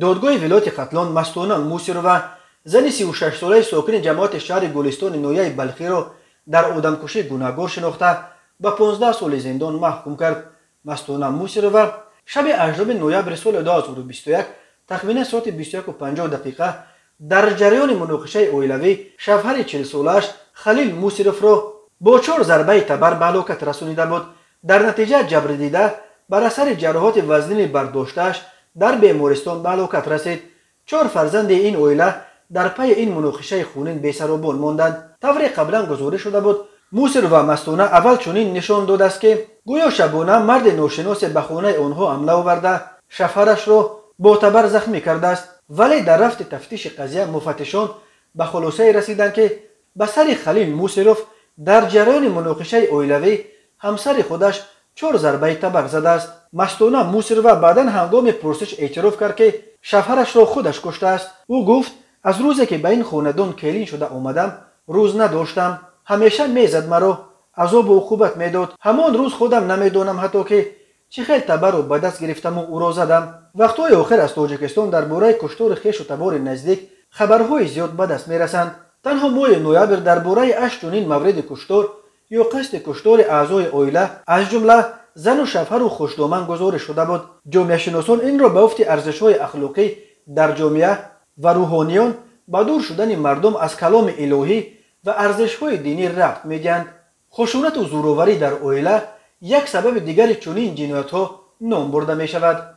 додгоҳи вилояти қатлон мастуна мусирова зани сиюшашсолаи сокини ҷамоати шаҳри гулистони ноҳияи балқиро дар одамкушии гунаҳгор шинохта ба 15 соли зиндон маҳкум кард мастуна мусирова шаби 8 ноябри соли 2021 тахминан соати 21 дақиқа дар ҷараёни муноқишаи оилавӣ шавҳари чилсолааш халил мусировро бо чор зарбаи табар ба ҳалокат расонида буд дар натиҷа ҷабридида бар асари ҷароҳоти вазнини бардоштааш дар бемористон ба ҳалокат расед чор фарзанди ин оила дар пайи ин муноқишаи хунин бесаробон монданд тавре қаблан гузориш шуда буд мусир ва мастуна аввал чунин нишон додааст ки гӯё шабона марди ношиносе ба хонаи онҳо ҳамла оварда шафарашро ботабар захмӣ кардааст вале дар рафти тафтиши қазия муфаттишон ба хулосае расиданд ки ба сари халил мусиров дар ҷараёни муноқишаи оилавӣ ҳамсари худаш чор зарбаи табак задааст мастуна мусирва баъдан ҳангоми пурсиш эътироф кард ки шафҳарашро худаш куштааст ӯ гуфт аз рӯзе ки ба ин хонадон келин шуда омадам рӯз надоштам ҳамеша мезад маро азобу уқубат медод ҳамон рӯз худам намедонам ҳатто ки чӣ хел табаро ба даст гирифтаму ӯро задам вақтҳои охир аз тоҷикистон дар бораи куштори хешу табори наздик хабарҳои зиёд ба даст мерасанд танҳо моҳи ноябр дар бораи аш чунин мавриди куштор یا قصد کشتار اعضای اویله از جمله زن و شفر و خوشدومن گذار شده بود جامعه شناسان این را به افت ارزش های اخلاقی در جامعه و روحانیان با دور شدن مردم از کلام الهی و ارزش های دینی رفت میگند خشونت و زوروری در اویله یک سبب دیگر چنین جنایت ها نام برده می شود